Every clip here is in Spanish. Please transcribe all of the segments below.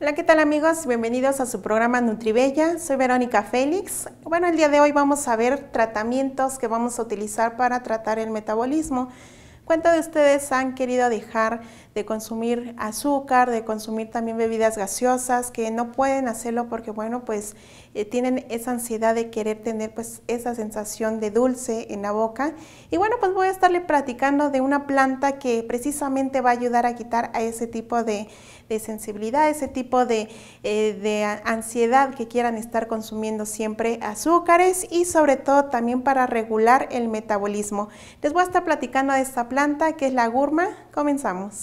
Hola, ¿qué tal amigos? Bienvenidos a su programa Nutribella. Soy Verónica Félix. Bueno, el día de hoy vamos a ver tratamientos que vamos a utilizar para tratar el metabolismo. ¿Cuántos de ustedes han querido dejar de consumir azúcar, de consumir también bebidas gaseosas, que no pueden hacerlo porque, bueno, pues eh, tienen esa ansiedad de querer tener pues esa sensación de dulce en la boca. Y bueno, pues voy a estarle platicando de una planta que precisamente va a ayudar a quitar a ese tipo de, sensibilidad, ese tipo de, eh, de ansiedad que quieran estar consumiendo siempre azúcares y sobre todo también para regular el metabolismo. Les voy a estar platicando de esta planta que es la gurma. Comenzamos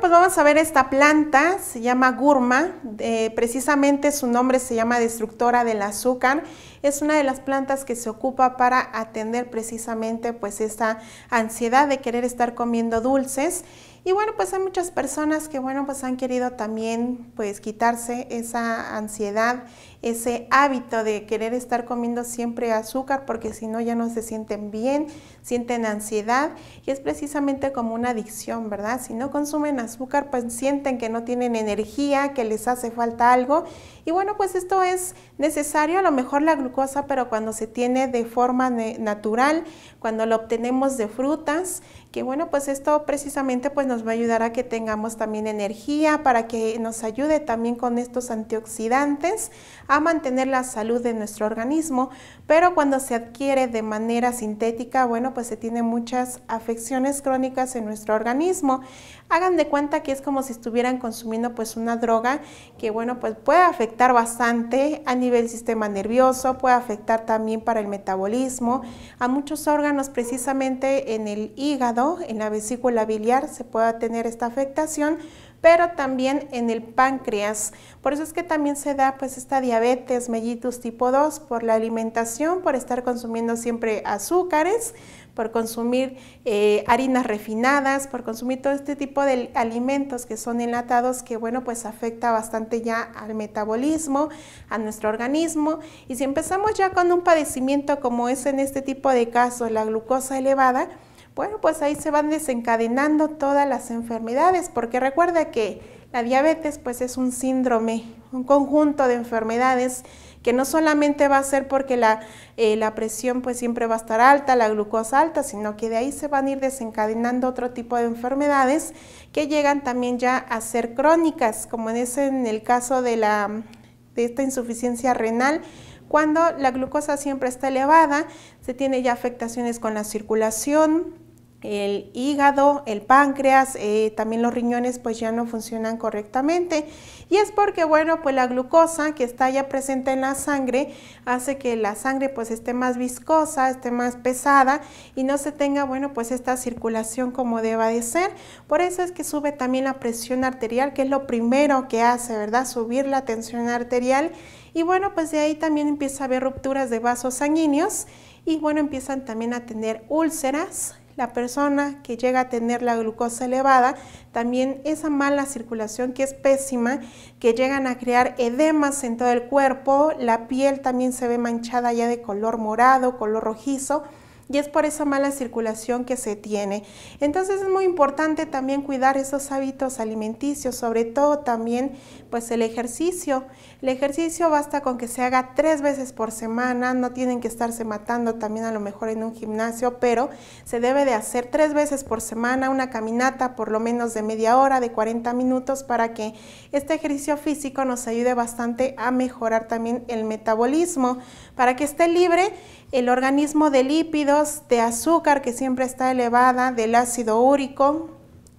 pues vamos a ver esta planta, se llama gurma, eh, precisamente su nombre se llama destructora del azúcar. Es una de las plantas que se ocupa para atender precisamente pues esta ansiedad de querer estar comiendo dulces. Y bueno, pues hay muchas personas que bueno, pues han querido también pues quitarse esa ansiedad ese hábito de querer estar comiendo siempre azúcar porque si no ya no se sienten bien, sienten ansiedad y es precisamente como una adicción, ¿verdad? Si no consumen azúcar pues sienten que no tienen energía, que les hace falta algo y bueno pues esto es necesario, a lo mejor la glucosa pero cuando se tiene de forma natural, cuando lo obtenemos de frutas, que bueno, pues esto precisamente pues nos va a ayudar a que tengamos también energía, para que nos ayude también con estos antioxidantes a mantener la salud de nuestro organismo, pero cuando se adquiere de manera sintética, bueno, pues se tiene muchas afecciones crónicas en nuestro organismo. Hagan de cuenta que es como si estuvieran consumiendo pues una droga que, bueno, pues puede afectar bastante a nivel sistema nervioso, puede afectar también para el metabolismo, a muchos órganos precisamente en el hígado, en la vesícula biliar se puede tener esta afectación pero también en el páncreas. Por eso es que también se da pues esta diabetes mellitus tipo 2 por la alimentación, por estar consumiendo siempre azúcares, por consumir eh, harinas refinadas, por consumir todo este tipo de alimentos que son enlatados que bueno pues afecta bastante ya al metabolismo, a nuestro organismo y si empezamos ya con un padecimiento como es en este tipo de casos la glucosa elevada, bueno, pues ahí se van desencadenando todas las enfermedades, porque recuerda que la diabetes pues es un síndrome, un conjunto de enfermedades que no solamente va a ser porque eh, la, presión pues siempre va a estar alta, la glucosa alta, sino que de ahí se van a ir desencadenando otro tipo de enfermedades que llegan también ya a ser crónicas, como es en el caso de, la, de esta insuficiencia renal, cuando la glucosa siempre está elevada, se tiene ya afectaciones con la circulación, el hígado, el páncreas, eh, también los riñones pues ya no funcionan correctamente y es porque bueno pues la glucosa que está ya presente en la sangre hace que la sangre pues esté más viscosa, esté más pesada y no se tenga bueno pues esta circulación como deba de ser, por eso es que sube también la presión arterial que es lo primero que hace verdad subir la tensión arterial y bueno pues de ahí también empieza a haber rupturas de vasos sanguíneos y bueno empiezan también a tener úlceras la persona que llega a tener la glucosa elevada, también esa mala circulación que es pésima, que llegan a crear edemas en todo el cuerpo, la piel también se ve manchada ya de color morado, color rojizo, y es por esa mala circulación que se tiene. Entonces es muy importante también cuidar esos hábitos alimenticios, sobre todo también pues el ejercicio. El ejercicio basta con que se haga tres veces por semana, no tienen que estarse matando también a lo mejor en un gimnasio, pero se debe de hacer tres veces por semana una caminata por lo menos de media hora, de 40 minutos, para que este ejercicio físico nos ayude bastante a mejorar también el metabolismo, para que esté libre el organismo de lípidos, de azúcar que siempre está elevada, del ácido úrico,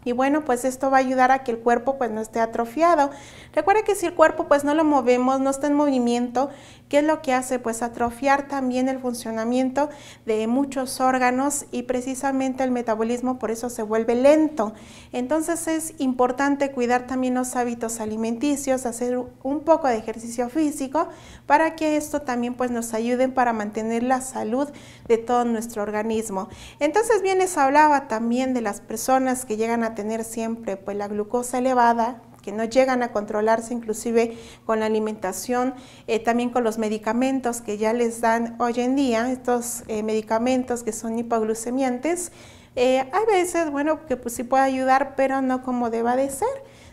y bueno, pues esto va a ayudar a que el cuerpo pues no esté atrofiado. Recuerda que si el cuerpo pues no lo movemos, no está en movimiento, ¿qué es lo que hace? Pues atrofiar también el funcionamiento de muchos órganos y precisamente el metabolismo por eso se vuelve lento. Entonces es importante cuidar también los hábitos alimenticios, hacer un poco de ejercicio físico para que esto también pues nos ayude para mantener la salud de todo nuestro organismo. Entonces bien les hablaba también de las personas que llegan a tener siempre pues, la glucosa elevada, que no llegan a controlarse inclusive con la alimentación, eh, también con los medicamentos que ya les dan hoy en día, estos eh, medicamentos que son hipoglucemiantes. Eh, hay veces, bueno, que pues, sí puede ayudar, pero no como deba de ser.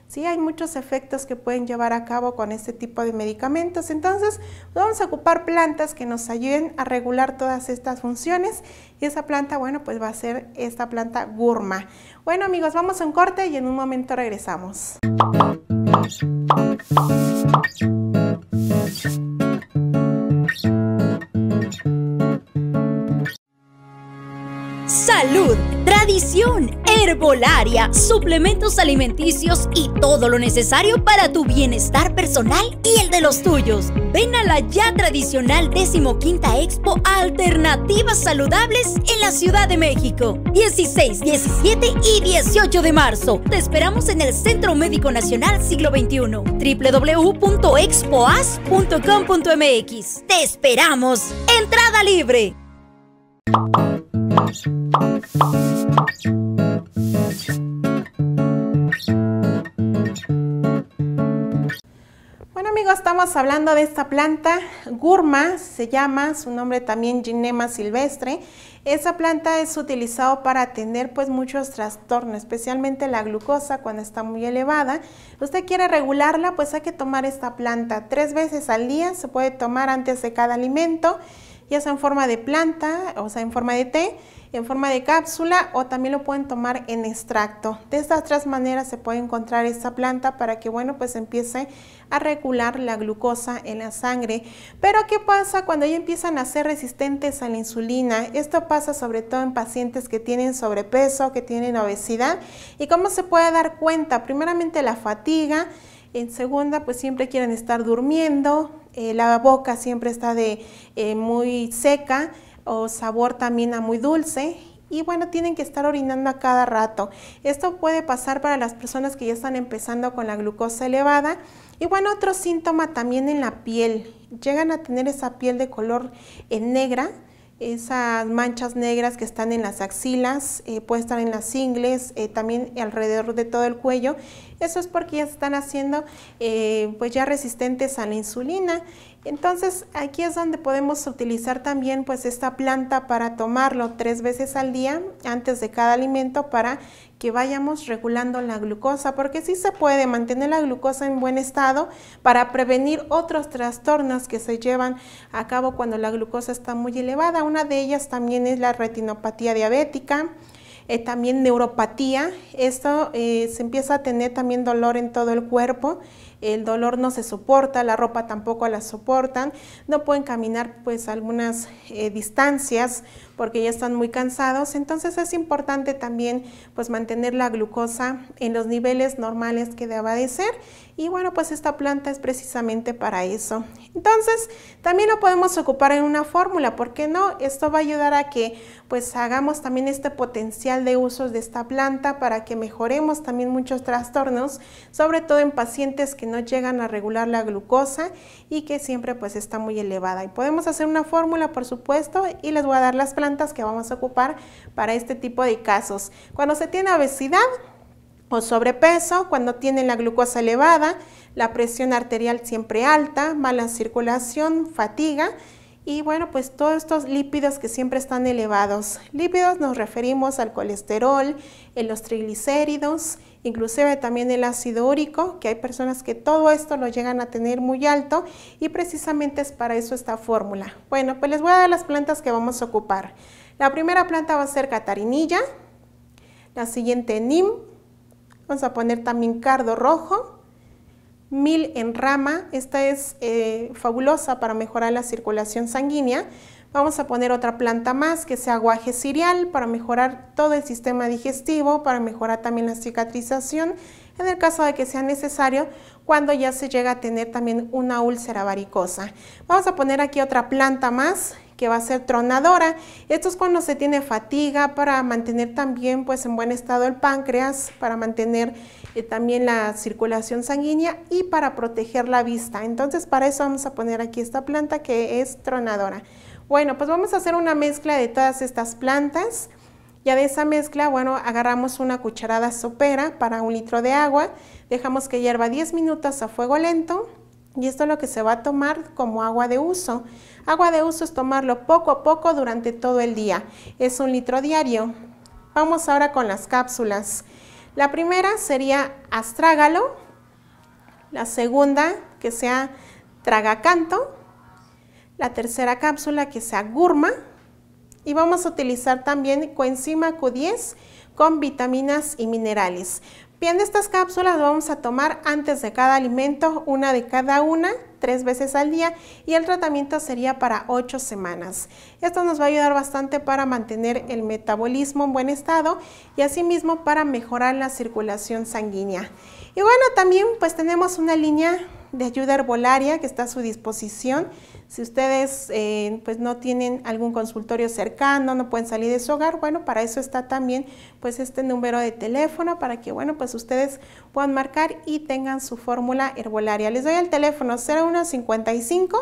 Sí, hay muchos efectos que pueden llevar a cabo con este tipo de medicamentos. Entonces, vamos a ocupar plantas que nos ayuden a regular todas estas funciones. Y esa planta, bueno, pues va a ser esta planta gurma. Bueno, amigos, vamos a un corte y en un momento regresamos. Salud, tradición herbolaria, suplementos alimenticios y todo lo necesario para tu bienestar personal y el de los tuyos. Ven a la ya tradicional 15 Expo Alternativas Saludables en la Ciudad de México. 16, 17 y 18 de marzo. Te esperamos en el Centro Médico Nacional Siglo XXI. www.expoas.com.mx. Te esperamos. Entrada libre. estamos hablando de esta planta, gurma se llama, su nombre también ginema silvestre. Esa planta es utilizada para atender pues muchos trastornos, especialmente la glucosa cuando está muy elevada. Usted quiere regularla, pues hay que tomar esta planta tres veces al día, se puede tomar antes de cada alimento ya sea en forma de planta, o sea, en forma de té, en forma de cápsula o también lo pueden tomar en extracto. De estas tres maneras se puede encontrar esta planta para que, bueno, pues empiece a regular la glucosa en la sangre. Pero, ¿qué pasa cuando ya empiezan a ser resistentes a la insulina? Esto pasa sobre todo en pacientes que tienen sobrepeso, que tienen obesidad. ¿Y cómo se puede dar cuenta? Primeramente la fatiga. En segunda, pues siempre quieren estar durmiendo, eh, la boca siempre está de eh, muy seca o sabor también a muy dulce y bueno, tienen que estar orinando a cada rato. Esto puede pasar para las personas que ya están empezando con la glucosa elevada. Y bueno, otro síntoma también en la piel. Llegan a tener esa piel de color en eh, negra esas manchas negras que están en las axilas, eh, puede estar en las ingles, eh, también alrededor de todo el cuello. Eso es porque ya se están haciendo eh, pues ya resistentes a la insulina entonces aquí es donde podemos utilizar también pues esta planta para tomarlo tres veces al día antes de cada alimento para que vayamos regulando la glucosa porque sí se puede mantener la glucosa en buen estado para prevenir otros trastornos que se llevan a cabo cuando la glucosa está muy elevada. Una de ellas también es la retinopatía diabética, eh, también neuropatía. Esto eh, se empieza a tener también dolor en todo el cuerpo, el dolor no se soporta, la ropa tampoco la soportan, no pueden caminar pues algunas eh, distancias porque ya están muy cansados. Entonces es importante también pues mantener la glucosa en los niveles normales que debe de ser. Y bueno, pues esta planta es precisamente para eso. Entonces también lo podemos ocupar en una fórmula, ¿por qué no? Esto va a ayudar a que pues hagamos también este potencial de usos de esta planta para que mejoremos también muchos trastornos, sobre todo en pacientes que no llegan a regular la glucosa y que siempre pues está muy elevada. Y podemos hacer una fórmula, por supuesto, y les voy a dar las que vamos a ocupar para este tipo de casos. Cuando se tiene obesidad o sobrepeso, cuando tienen la glucosa elevada, la presión arterial siempre alta, mala circulación, fatiga, y bueno, pues todos estos lípidos que siempre están elevados. Lípidos nos referimos al colesterol, en los triglicéridos inclusive también el ácido úrico, que hay personas que todo esto lo llegan a tener muy alto y precisamente es para eso esta fórmula. Bueno, pues les voy a dar las plantas que vamos a ocupar. La primera planta va a ser catarinilla, la siguiente nim, vamos a poner también cardo rojo, mil en rama, esta es eh, fabulosa para mejorar la circulación sanguínea, Vamos a poner otra planta más que sea aguaje cereal para mejorar todo el sistema digestivo, para mejorar también la cicatrización en el caso de que sea necesario cuando ya se llega a tener también una úlcera varicosa. Vamos a poner aquí otra planta más que va a ser tronadora. Esto es cuando se tiene fatiga para mantener también pues en buen estado el páncreas, para mantener eh, también la circulación sanguínea y para proteger la vista. Entonces para eso vamos a poner aquí esta planta que es tronadora. Bueno, pues vamos a hacer una mezcla de todas estas plantas. Ya de esa mezcla, bueno, agarramos una cucharada sopera para un litro de agua, dejamos que hierva 10 minutos a fuego lento y esto es lo que se va a tomar como agua de uso. Agua de uso es tomarlo poco a poco durante todo el día, es un litro diario. Vamos ahora con las cápsulas. La primera sería astrágalo, la segunda que sea tragacanto, la tercera cápsula que sea gurma y vamos a utilizar también coenzima Q10 con vitaminas y minerales. Bien, estas cápsulas vamos a tomar antes de cada alimento, una de cada una, tres veces al día y el tratamiento sería para ocho semanas. Esto nos va a ayudar bastante para mantener el metabolismo en buen estado y asimismo para mejorar la circulación sanguínea. Y bueno, también pues tenemos una línea de ayuda herbolaria que está a su disposición. Si ustedes eh, pues no tienen algún consultorio cercano, no pueden salir de su hogar, bueno, para eso está también pues este número de teléfono para que bueno, pues ustedes puedan marcar y tengan su fórmula herbolaria. Les doy el teléfono 0155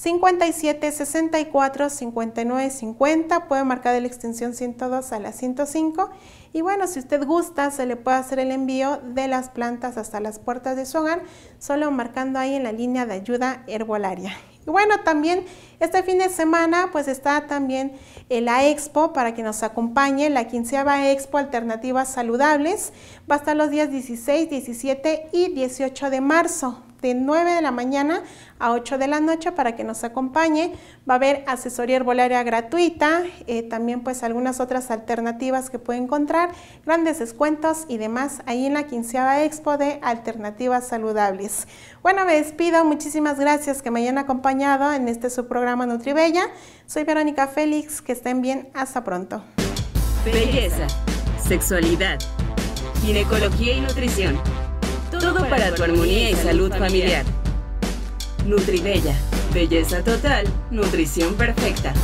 57 64 59 50. Puede marcar de la extensión 102 a la 105. Y bueno, si usted gusta, se le puede hacer el envío de las plantas hasta las puertas de su hogar, solo marcando ahí en la línea de ayuda herbolaria. Y bueno, también este fin de semana pues está también eh, la expo para que nos acompañe, la quinceava expo Alternativas Saludables. Va a estar los días 16, 17 y 18 de marzo de 9 de la mañana a 8 de la noche para que nos acompañe. Va a haber asesoría herbolaria gratuita, eh, también pues algunas otras alternativas que puede encontrar, grandes descuentos y demás ahí en la quinceava expo de alternativas saludables. Bueno, me despido, muchísimas gracias que me hayan acompañado en este su programa Nutribella. Soy Verónica Félix, que estén bien, hasta pronto. Belleza, sexualidad, ginecología y nutrición para tu armonía y salud familiar. Nutribella, belleza total, nutrición perfecta.